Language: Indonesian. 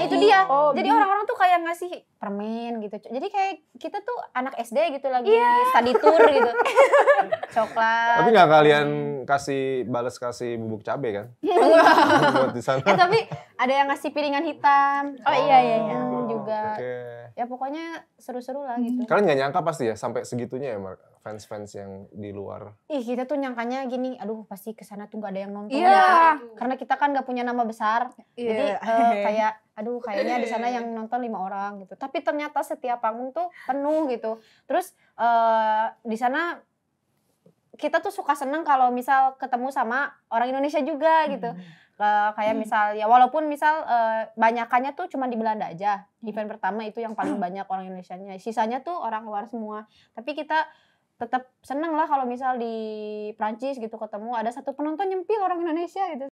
nah itu oh. dia oh, jadi gitu. orang-orang tuh kayak ngasih permen gitu jadi kayak kita tuh anak SD gitu lagi yeah. study tour gitu coklat tapi nggak kalian kasih balas kasih bubuk cabe kan buat di sana eh, tapi ada yang ngasih piringan hitam oh, oh iya iya, iya. Oh, juga okay ya pokoknya seru-seru lah hmm. gitu. Kalian gak nyangka pasti ya sampai segitunya ya fans-fans yang di luar. Ih kita tuh nyangkanya gini, aduh pasti ke sana tuh gak ada yang nonton yeah. ya. Karena kita kan gak punya nama besar, yeah. jadi uh, kayak aduh kayaknya di sana yang nonton lima orang gitu. Tapi ternyata setiap panggung tuh penuh gitu. Terus uh, di sana kita tuh suka seneng kalau misal ketemu sama orang Indonesia juga gitu. Hmm Uh, kayak hmm. misal ya walaupun misal uh, banyakannya tuh cuma di Belanda aja hmm. event pertama itu yang paling banyak orang Indonesia nya sisanya tuh orang luar semua tapi kita tetap seneng lah kalau misal di Prancis gitu ketemu ada satu penonton nyempil orang Indonesia gitu